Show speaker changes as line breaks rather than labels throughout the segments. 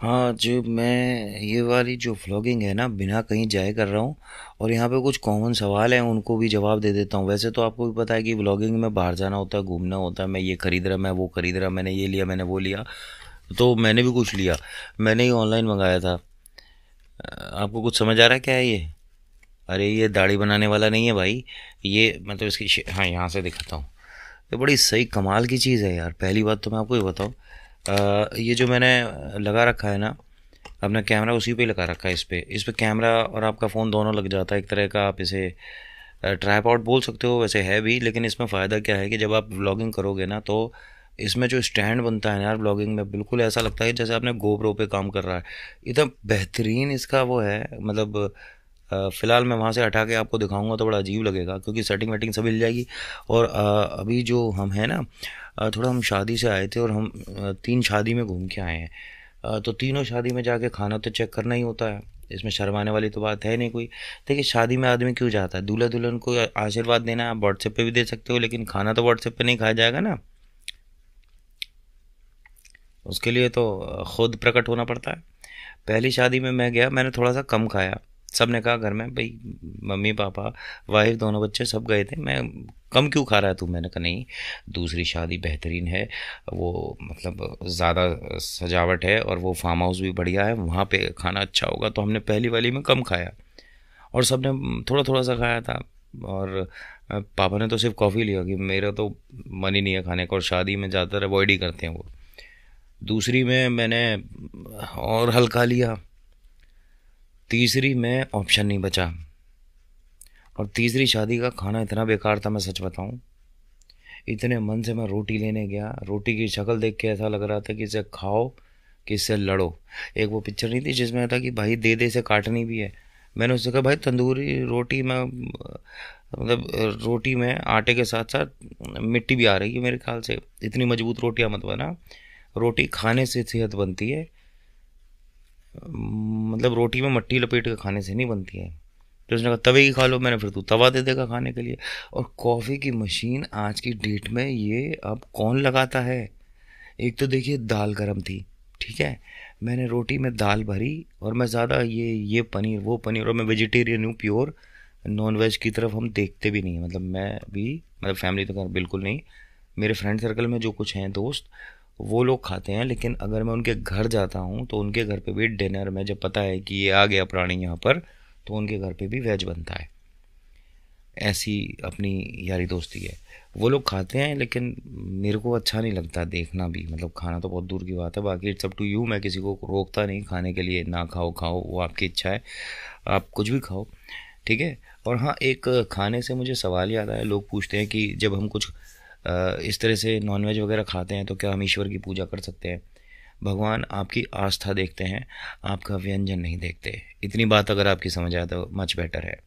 हाँ जो मैं ये वाली जो व्लॉगिंग है ना बिना कहीं जाए कर रहा हूँ और यहाँ पे कुछ कॉमन सवाल हैं उनको भी जवाब दे देता हूँ वैसे तो आपको भी पता है कि व्लॉगिंग में बाहर जाना होता है घूमना होता है मैं ये ख़रीद रहा मैं वो ख़रीद रहा मैंने ये लिया मैंने वो लिया तो मैंने भी कुछ लिया मैंने ही ऑनलाइन मंगाया था आपको कुछ समझ आ रहा है क्या है ये अरे ये दाढ़ी बनाने वाला नहीं है भाई ये मतलब इसकी हाँ यहाँ से दिखाता हूँ ये बड़ी सही कमाल की चीज़ है यार पहली बात तो मैं आपको ये बताऊँ आ, ये जो मैंने लगा रखा है ना अपना कैमरा उसी पे लगा रखा है इस पर इस पर कैमरा और आपका फ़ोन दोनों लग जाता है एक तरह का आप इसे ट्राईपॉड बोल सकते हो वैसे है भी लेकिन इसमें फ़ायदा क्या है कि जब आप व्लॉगिंग करोगे ना तो इसमें जो स्टैंड बनता है यार ब्लॉगिंग में बिल्कुल ऐसा लगता है जैसे आपने गोप्रो पे काम कर रहा है इतना बेहतरीन इसका वो है मतलब फ़िलहाल मैं वहाँ से हटा के आपको दिखाऊंगा तो बड़ा अजीब लगेगा क्योंकि सेटिंग वेटिंग सब मिल जाएगी और अभी जो हम हैं ना थोड़ा हम शादी से आए थे और हम तीन शादी में घूम के आए हैं तो तीनों शादी में जाके खाना तो चेक करना ही होता है इसमें शर्माने वाली तो बात है नहीं कोई देखिए शादी में आदमी क्यों जाता है दूल्हा दुल्हन को आशीर्वाद देना आप व्हाट्सएप पर भी दे सकते हो लेकिन खाना तो व्हाट्सएप पर नहीं खाया जाएगा ना उसके लिए तो खुद प्रकट होना पड़ता है पहली शादी में मैं गया मैंने थोड़ा सा कम खाया सब ने कहा घर में भाई मम्मी पापा वाइफ दोनों बच्चे सब गए थे मैं कम क्यों खा रहा है तू मैंने कहा नहीं दूसरी शादी बेहतरीन है वो मतलब ज़्यादा सजावट है और वो फार्म हाउस भी बढ़िया है वहाँ पे खाना अच्छा होगा तो हमने पहली वाली में कम खाया और सब ने थोड़ा थोड़ा सा खाया था और पापा ने तो सिर्फ कॉफ़ी लिया कि मेरा तो मन ही नहीं है खाने का और शादी में ज़्यादातर अवॉइड ही करते हैं वो दूसरी में मैंने और हल्का लिया तीसरी में ऑप्शन नहीं बचा और तीसरी शादी का खाना इतना बेकार था मैं सच बताऊँ इतने मन से मैं रोटी लेने गया रोटी की शक्ल देख के ऐसा लग रहा था कि इसे खाओ कि इससे लड़ो एक वो पिक्चर नहीं थी जिसमें था कि भाई दे दे से काटनी भी है मैंने उससे कहा भाई तंदूरी रोटी में मतलब रोटी में आटे के साथ साथ मिट्टी भी आ रही है मेरे ख्याल से इतनी मजबूत रोटियाँ मत बना रोटी खाने से सेहत बनती है मतलब रोटी में मट्टी लपेट के खाने से नहीं बनती है तो उसने कहा तवे ही खा लो मैंने फिर तू तवा दे देगा खाने के लिए और कॉफ़ी की मशीन आज की डेट में ये अब कौन लगाता है एक तो देखिए दाल गर्म थी ठीक है मैंने रोटी में दाल भरी और मैं ज़्यादा ये ये पनीर वो पनीर और मैं वेजिटेरियन हूँ प्योर नॉन वेज की तरफ हम देखते भी नहीं मतलब मैं भी मतलब फैमिली तो बिल्कुल नहीं मेरे फ्रेंड सर्कल में जो कुछ हैं दोस्त वो लोग खाते हैं लेकिन अगर मैं उनके घर जाता हूँ तो उनके घर पे भी डिनर में जब पता है कि ये आ गया प्राणी यहाँ पर तो उनके घर पे भी वेज बनता है ऐसी अपनी यारी दोस्ती है वो लोग खाते हैं लेकिन मेरे को अच्छा नहीं लगता देखना भी मतलब खाना तो बहुत दूर की बात है बाकी इट्स अप टू यू मैं किसी को रोकता नहीं खाने के लिए ना खाओ खाओ वो आपकी इच्छा है आप कुछ भी खाओ ठीक है और हाँ एक खाने से मुझे सवाल याद आया लोग पूछते हैं कि जब हम कुछ इस तरह से नॉनवेज वगैरह खाते हैं तो क्या हम ईश्वर की पूजा कर सकते हैं भगवान आपकी आस्था देखते हैं आपका व्यंजन नहीं देखते इतनी बात अगर आपकी समझ आए तो मच बेटर है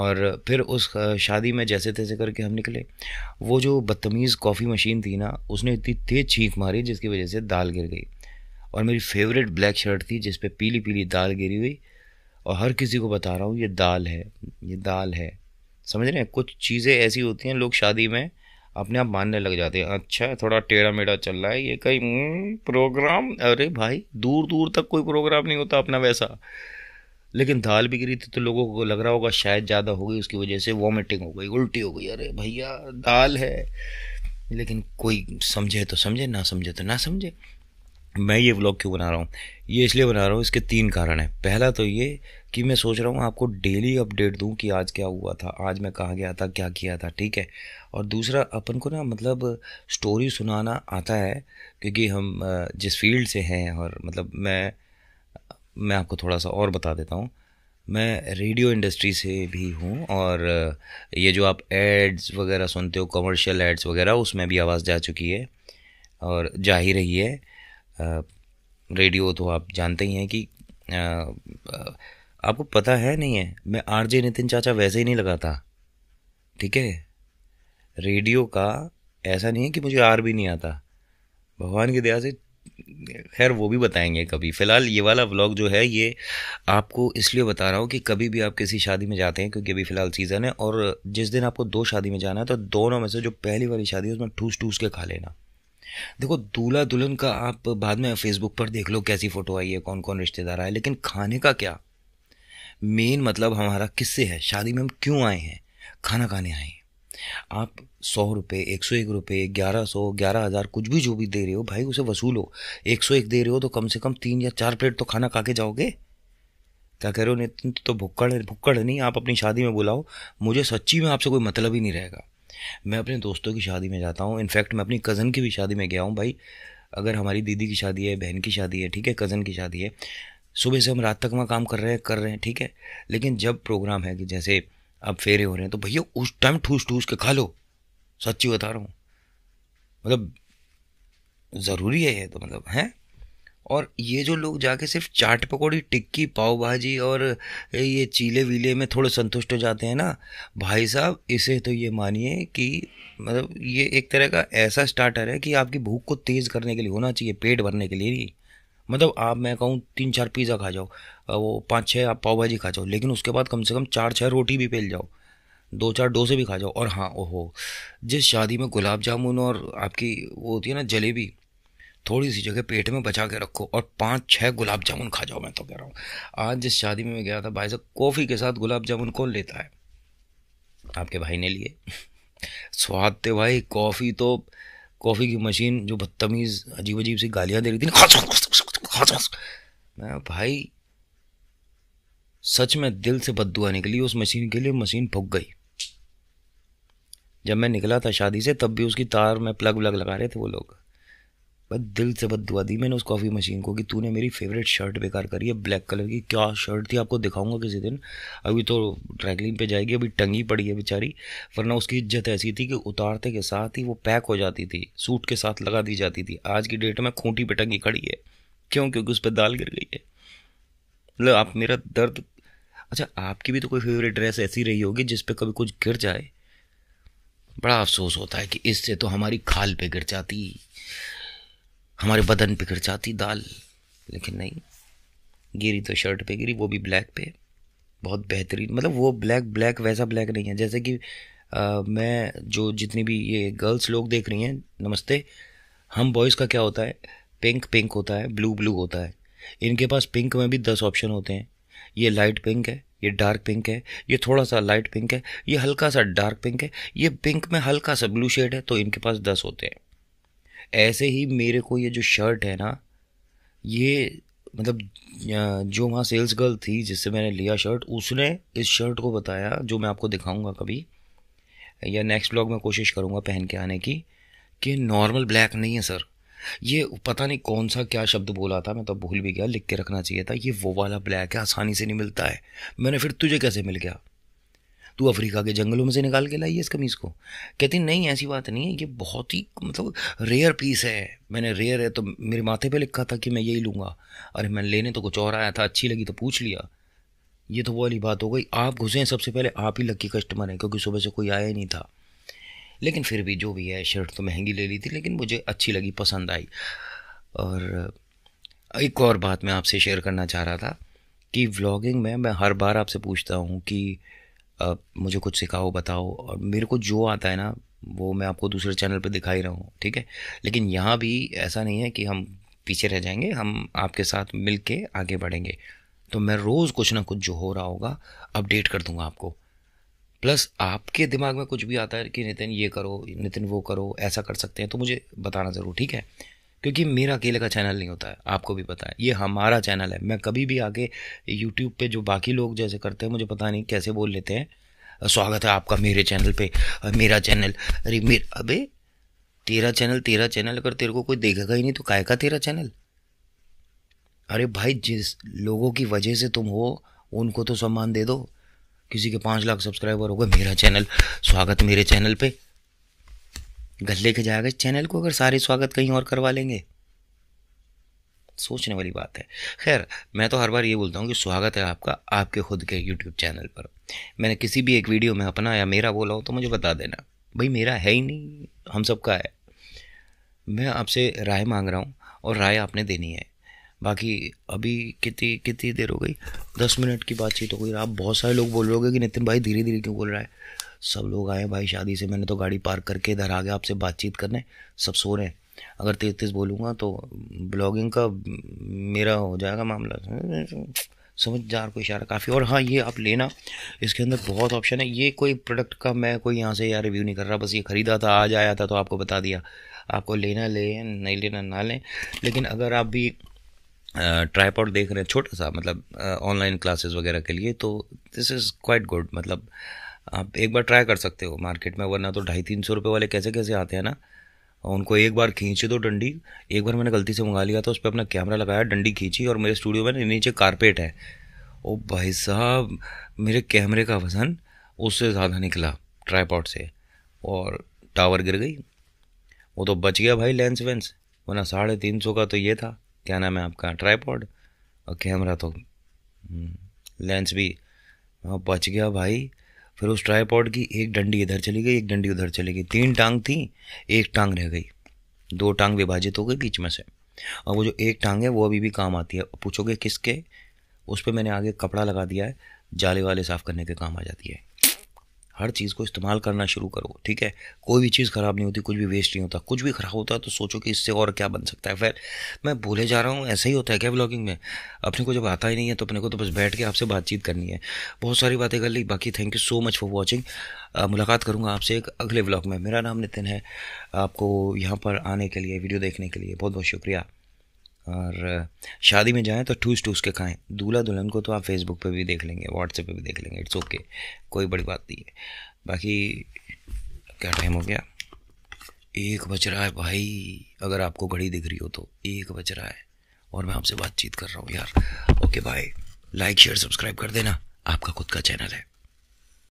और फिर उस शादी में जैसे तैसे करके हम निकले वो जो बदतमीज़ कॉफ़ी मशीन थी ना उसने इतनी तेज़ छींक मारी जिसकी वजह से दाल गिर गई और मेरी फेवरेट ब्लैक शर्ट थी जिस पे पीली पीली दाल गिरी हुई और हर किसी को बता रहा हूँ ये दाल है ये दाल है समझ रहे हैं कुछ चीज़ें ऐसी होती हैं लोग शादी में अपने आप मानने लग जाते हैं अच्छा थोड़ा टेढ़ा मेढ़ा चल रहा है ये कहीं प्रोग्राम हम्म, अरे भाई दूर दूर तक कोई प्रोग्राम नहीं होता अपना वैसा लेकिन दाल भी गिरी थी तो लोगों को लग रहा होगा शायद ज़्यादा हो गई उसकी वजह से वॉमिटिंग हो गई उल्टी हो गई अरे भैया दाल है लेकिन कोई समझे तो समझे ना समझे तो ना समझे मैं ये व्लॉग क्यों बना रहा हूँ ये इसलिए बना रहा हूँ इसके तीन कारण हैं पहला तो ये कि मैं सोच रहा हूँ आपको डेली अपडेट दूँ कि आज क्या हुआ था आज मैं कहाँ गया था क्या किया था ठीक है और दूसरा अपन को ना मतलब स्टोरी सुनाना आता है क्योंकि हम जिस फील्ड से हैं और मतलब मैं मैं आपको थोड़ा सा और बता देता हूँ मैं रेडियो इंडस्ट्री से भी हूँ और ये जो आप एड्स वगैरह सुनते हो कमर्शियल एड्स वगैरह उसमें भी आवाज़ जा चुकी है और जा ही रही है रेडियो तो आप जानते ही हैं कि आपको पता है नहीं है मैं आरजे नितिन चाचा वैसे ही नहीं लगाता ठीक है रेडियो का ऐसा नहीं है कि मुझे आर भी नहीं आता भगवान की दया से खैर वो भी बताएंगे कभी फ़िलहाल ये वाला व्लॉग जो है ये आपको इसलिए बता रहा हूँ कि कभी भी आप किसी शादी में जाते हैं क्योंकि अभी फ़िलहाल सीज़न है और जिस दिन आपको दो शादी में जाना है तो दोनों में से जो पहली वाली शादी है उसमें ठूस ठूस के खा लेना देखो दूल्हा दुल्हन का आप बाद में फेसबुक पर देख लो कैसी फ़ोटो आई है कौन कौन रिश्तेदार आए लेकिन खाने का क्या मेन मतलब हमारा किससे है शादी में हम क्यों आए हैं खाना खाने आए हैं आप सौ रुपये एक सौ एक रुपये ग्यारह सौ ग्यारह हज़ार कुछ भी जो भी दे रहे हो भाई उसे वसूलो एक सौ एक दे रहे हो तो कम से कम तीन या चार प्लेट तो खाना खा के जाओगे क्या कह रहे हो नितिन तो भुक्कड़ भुक्कड़ नहीं आप अपनी शादी में बुलाओ मुझे सच्ची में आपसे कोई मतलब ही नहीं रहेगा मैं अपने दोस्तों की शादी में जाता हूँ इनफैक्ट मैं अपनी कज़न की भी शादी में गया हूँ भाई अगर हमारी दीदी की शादी है बहन की शादी है ठीक है कज़न की शादी है सुबह से हम रात तक वहाँ काम कर रहे हैं कर रहे हैं ठीक है लेकिन जब प्रोग्राम है कि जैसे अब फेरे हो रहे हैं तो भैया उस टाइम ठूस ठूस के खा लो सच्ची बता रहा हूँ मतलब ज़रूरी है ये तो मतलब हैं और ये जो लोग जाके सिर्फ चाट पकौड़ी टिक्की पाव भाजी और ये चीले वीले में थोड़े संतुष्ट हो जाते हैं ना भाई साहब इसे तो ये मानिए कि मतलब ये एक तरह का ऐसा स्टार्टर है कि आपकी भूख को तेज़ करने के लिए होना चाहिए पेट भरने के लिए नहीं मतलब आप मैं कहूँ तीन चार पिज़्ज़ा खा जाओ वो पाँच छः आप पाव भाजी खा जाओ लेकिन उसके बाद कम से कम चार छः रोटी भी पेल जाओ दो चार डोसे भी खा जाओ और हाँ ओहो जिस शादी में गुलाब जामुन और आपकी वो होती है ना जलेबी थोड़ी सी जगह पेट में बचा के रखो और पाँच छः गुलाब जामुन खा जाओ मैं तो कह रहा हूँ आज जिस शादी में मैं गया था भाई साहब कॉफ़ी के साथ गुलाब जामुन कौन लेता है आपके भाई ने लिए स्वाद थे भाई कॉफ़ी तो कॉफ़ी की मशीन जो बदतमीज़ अजीब अजीब सी गालियाँ दे रही थी मैं भाई सच में दिल से बदुआ निकली उस मशीन के लिए मशीन फुक गई जब मैं निकला था शादी से तब भी उसकी तार में प्लग व्लग लगा रहे थे वो लोग दिल से बदुआ दी मैंने उस कॉफ़ी मशीन को कि तूने मेरी फेवरेट शर्ट बेकार करी है ब्लैक कलर की क्या शर्ट थी आपको दिखाऊंगा किसी दिन अभी तो ट्रैकलिंग पे जाएगी अभी टंगी पड़ी है बेचारी वरना उसकी इज्जत ऐसी थी कि उतारते के साथ ही वो पैक हो जाती थी सूट के साथ लगा दी जाती थी आज की डेट में खूंटी पे टंगी खड़ी है क्यों क्योंकि उस पर दाल गिर गई है मतलब आप मेरा दर्द अच्छा आपकी भी तो कोई फेवरेट ड्रेस ऐसी रही होगी जिस पर कभी कुछ गिर जाए बड़ा अफसोस होता है कि इससे तो हमारी खाल पे गिर जाती हमारे बदन पे गिर जाती दाल लेकिन नहीं गिरी तो शर्ट पे गिरी वो भी ब्लैक पे बहुत बेहतरीन मतलब वो ब्लैक ब्लैक वैसा ब्लैक नहीं है जैसे कि आ, मैं जो जितनी भी ये गर्ल्स लोग देख रही हैं नमस्ते हम बॉयज़ का क्या होता है पिंक पिंक होता है ब्लू ब्लू होता है इनके पास पिंक में भी दस ऑप्शन होते हैं ये लाइट पिंक है ये डार्क पिंक है ये थोड़ा सा लाइट पिंक है ये हल्का सा डार्क पिंक है ये पिंक में हल्का सा ब्लू शेड है तो इनके पास दस होते हैं ऐसे ही मेरे को ये जो शर्ट है ना ये मतलब जो वहाँ सेल्स गर्ल थी जिससे मैंने लिया शर्ट उसने इस शर्ट को बताया जो मैं आपको दिखाऊंगा कभी या नेक्स्ट ब्लॉग में कोशिश करूँगा पहन के आने की कि नॉर्मल ब्लैक नहीं है सर ये पता नहीं कौन सा क्या शब्द बोला था मैं तो भूल भी गया लिख के रखना चाहिए था ये वो वाला ब्लैक है आसानी से नहीं मिलता है मैंने फिर तुझे कैसे मिल गया तू अफ्रीका के जंगलों में से निकाल के लाई है इस कमीज़ को कहती नहीं ऐसी बात नहीं है ये बहुत ही मतलब रेयर पीस है मैंने रेयर है तो मेरे माथे पे लिखा था कि मैं यही लूँगा अरे मैं लेने तो कुछ और आया था अच्छी लगी तो पूछ लिया ये तो वो वाली बात हो गई आप घुसे हैं सबसे पहले आप ही लकी कस्टमर हैं क्योंकि सुबह से कोई आया ही नहीं था लेकिन फिर भी जो भी है शर्ट तो महंगी ले ली थी लेकिन मुझे अच्छी लगी पसंद आई और एक और बात मैं आपसे शेयर करना चाह रहा था कि व्लॉगिंग में मैं हर बार आपसे पूछता हूँ कि आ, मुझे कुछ सिखाओ बताओ और मेरे को जो आता है ना वो मैं आपको दूसरे चैनल पर दिखा ही रहा हूँ ठीक है लेकिन यहाँ भी ऐसा नहीं है कि हम पीछे रह जाएंगे हम आपके साथ मिल के आगे बढ़ेंगे तो मैं रोज़ कुछ ना कुछ जो हो रहा होगा अपडेट कर दूँगा आपको प्लस आपके दिमाग में कुछ भी आता है कि नितिन ये करो नितिन वो करो ऐसा कर सकते हैं तो मुझे बताना ज़रूर ठीक है क्योंकि मेरा अकेले का चैनल नहीं होता है आपको भी पता है ये हमारा चैनल है मैं कभी भी आगे यूट्यूब पे जो बाकी लोग जैसे करते हैं मुझे पता नहीं कैसे बोल लेते हैं स्वागत है आपका मेरे चैनल पे मेरा चैनल अरे मेरा अबे तेरा चैनल तेरा चैनल अगर तेरे को कोई देखेगा ही नहीं तो काय का तेरा चैनल अरे भाई जिस लोगों की वजह से तुम हो उनको तो सम्मान दे दो किसी के पाँच लाख सब्सक्राइबर हो गए मेरा चैनल स्वागत मेरे चैनल पे घर लेके जाएगा इस चैनल को अगर सारे स्वागत कहीं और करवा लेंगे सोचने वाली बात है खैर मैं तो हर बार ये बोलता हूँ कि स्वागत है आपका आपके खुद के यूट्यूब चैनल पर मैंने किसी भी एक वीडियो में अपना या मेरा बोला हो तो मुझे बता देना भाई मेरा है ही नहीं हम सबका है मैं आपसे राय मांग रहा हूँ और राय आपने देनी है बाकी अभी कितनी कितनी देर हो गई दस मिनट की बातचीत हो गई आप बहुत सारे लोग बोल रहे हो कि नितिन भाई धीरे धीरे क्यों बोल रहा है सब लोग आए भाई शादी से मैंने तो गाड़ी पार्क करके इधर आ गया आपसे बातचीत करने सब सो रहे हैं अगर तेज तेज बोलूँगा तो ब्लॉगिंग का मेरा हो जाएगा मामला समझदार कोई इशारा काफ़ी और हाँ ये आप लेना इसके अंदर बहुत ऑप्शन है ये कोई प्रोडक्ट का मैं कोई यहाँ से यार रिव्यू नहीं कर रहा बस ये ख़रीदा था आज आया था तो आपको बता दिया आपको लेना ले नहीं लेना ना लें लेकिन अगर आप भी ट्राईपॉड देख रहे हैं छोटा सा मतलब ऑनलाइन क्लासेस वगैरह के लिए तो दिस इज़ क्वाइट गुड मतलब आप एक बार ट्राई कर सकते हो मार्केट में वरना तो ढाई तीन सौ रुपये वाले कैसे कैसे आते हैं ना उनको एक बार खींचे दो डंडी एक बार मैंने गलती से मंगा लिया था तो उस पर अपना कैमरा लगाया डंडी खींची और मेरे स्टूडियो में नीचे कारपेट है ओ भाई साहब मेरे कैमरे का वज़न उससे ज़्यादा निकला ट्राईपॉड से और टावर गिर गई वो तो बच गया भाई लेंस वेंस वरना साढ़े तीन सौ का तो ये था क्या नाम है आपका ट्राईपॉड और कैमरा तो हम्म, लेंस भी हाँ, बच गया भाई फिर उस ट्राईपॉड की एक डंडी इधर चली गई एक डंडी उधर चली गई तीन टांग थी एक टांग रह गई दो टांग विभाजित हो गई बीच में से और वो जो एक टांग है वो अभी भी काम आती है पूछोगे किसके उस पर मैंने आगे कपड़ा लगा दिया है जाले वाले साफ़ करने के काम आ जाती है हर चीज़ को इस्तेमाल करना शुरू करो ठीक है कोई भी चीज़ ख़राब नहीं होती कुछ भी वेस्ट नहीं होता कुछ भी ख़राब होता है तो सोचो कि इससे और क्या बन सकता है फिर मैं बोले जा रहा हूँ ऐसा ही होता है क्या ब्लॉगिंग में अपने को जब आता ही नहीं है तो अपने को तो बस बैठ के आपसे बातचीत करनी है बहुत सारी बातें कर ली बाकी thank you so much for watching मुलाकात करूँगा आपसे एक अगले ब्लॉग में मेरा नाम नितिन है आपको यहाँ पर आने के लिए वीडियो देखने के लिए बहुत बहुत शुक्रिया और शादी में जाएं तो ठूस ठूस के खाएं दूल्हा दुल्हन को तो आप फेसबुक पे भी देख लेंगे व्हाट्सएप पे भी देख लेंगे इट्स ओके okay, कोई बड़ी बात नहीं है बाकी क्या टाइम हो गया एक बज रहा है भाई अगर आपको घड़ी दिख रही हो तो एक बज रहा है और मैं आपसे बातचीत कर रहा हूँ यार ओके भाई लाइक शेयर सब्सक्राइब कर देना आपका खुद का चैनल है